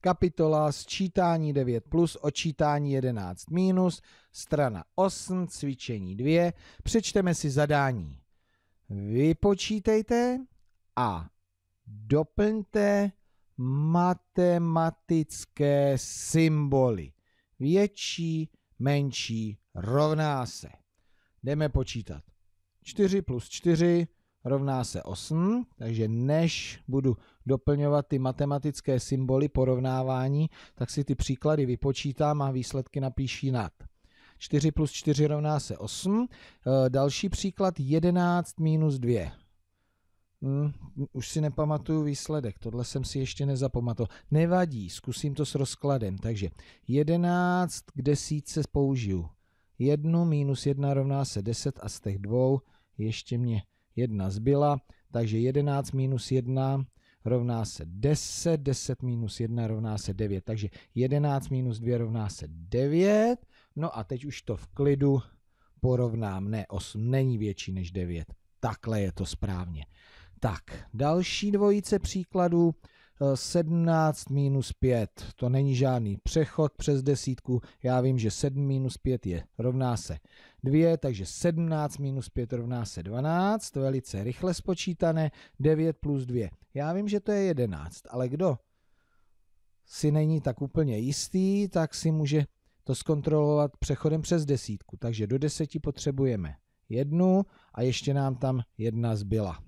kapitola sčítání 9 plus, očítání 11 minus, strana 8, cvičení 2, přečteme si zadání. Vypočítejte a doplňte matematické symboly. Větší, menší, rovná se. Jdeme počítat. 4 plus 4, rovná se 8, takže než budu doplňovat ty matematické symboly porovnávání, tak si ty příklady vypočítám a výsledky napíši nad. 4 plus 4 rovná se 8. Eh, další příklad 11 minus 2. Hmm, už si nepamatuju výsledek, tohle jsem si ještě nezapamatoval. Nevadí, zkusím to s rozkladem. Takže 11 k desítce použiju. 1 minus 1 rovná se 10 a z těch dvou ještě mě 1 zbyla, takže 11 minus 1 rovná se 10, 10 minus 1 rovná se 9, takže 11 minus 2 rovná se 9, no a teď už to v klidu porovnám, ne, 8 není větší než 9, takhle je to správně. Tak, další dvojice příkladů, 17 minus 5, to není žádný přechod přes desítku, já vím, že 7 minus 5 je rovná se 2, takže 17 minus 5 rovná se 12, to velice rychle spočítané, 9 plus 2. Já vím, že to je 11, ale kdo si není tak úplně jistý, tak si může to zkontrolovat přechodem přes desítku. Takže do deseti potřebujeme jednu a ještě nám tam jedna zbyla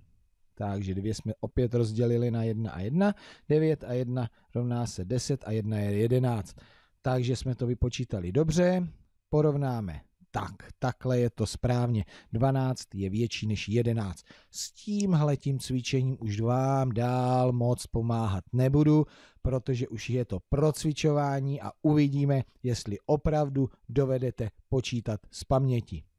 takže dvě jsme opět rozdělili na 1 a 1, 9 a 1 rovná se 10 a 1 je 11. Takže jsme to vypočítali dobře, porovnáme tak, takhle je to správně. 12 je větší než 11. S tímhle tím cvičením už vám dál moc pomáhat nebudu, protože už je to procvičování a uvidíme, jestli opravdu dovedete počítat z paměti.